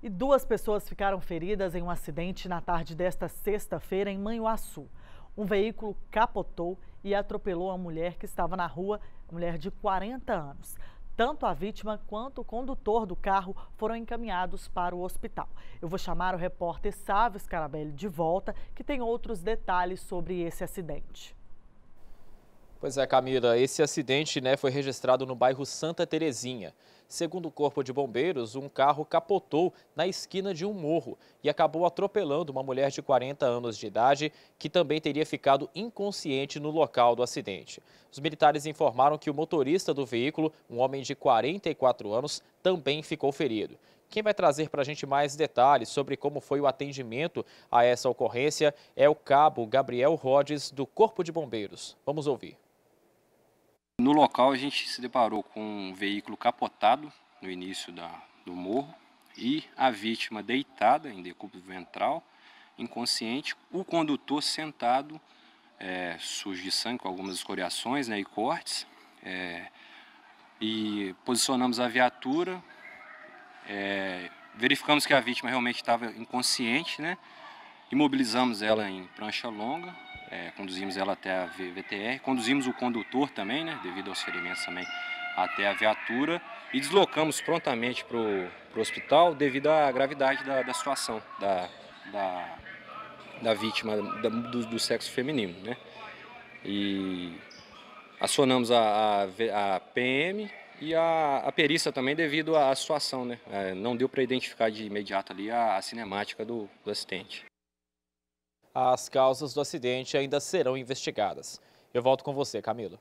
E duas pessoas ficaram feridas em um acidente na tarde desta sexta-feira em Manhuaçu. Um veículo capotou e atropelou a mulher que estava na rua, mulher de 40 anos. Tanto a vítima quanto o condutor do carro foram encaminhados para o hospital. Eu vou chamar o repórter Sávio Scarabelli de volta, que tem outros detalhes sobre esse acidente. Pois é, Camila, esse acidente né, foi registrado no bairro Santa Terezinha. Segundo o Corpo de Bombeiros, um carro capotou na esquina de um morro e acabou atropelando uma mulher de 40 anos de idade, que também teria ficado inconsciente no local do acidente. Os militares informaram que o motorista do veículo, um homem de 44 anos, também ficou ferido. Quem vai trazer para a gente mais detalhes sobre como foi o atendimento a essa ocorrência é o cabo Gabriel Rodes, do Corpo de Bombeiros. Vamos ouvir. No local a gente se deparou com um veículo capotado no início da, do morro e a vítima deitada em decúbito ventral, inconsciente, o condutor sentado, é, sujo de sangue com algumas escoriações né, e cortes. É, e posicionamos a viatura, é, verificamos que a vítima realmente estava inconsciente, né? Imobilizamos ela em prancha longa, é, conduzimos ela até a VTR, conduzimos o condutor também, né, devido aos ferimentos também, até a viatura e deslocamos prontamente para o hospital devido à gravidade da, da situação da, da, da vítima da, do, do, sexo feminino. Né? E acionamos a, a, a PM e a, a, perícia também devido à situação. Né? É, não deu para identificar de imediato ali a, a cinemática do, do acidente. As causas do acidente ainda serão investigadas. Eu volto com você, Camilo.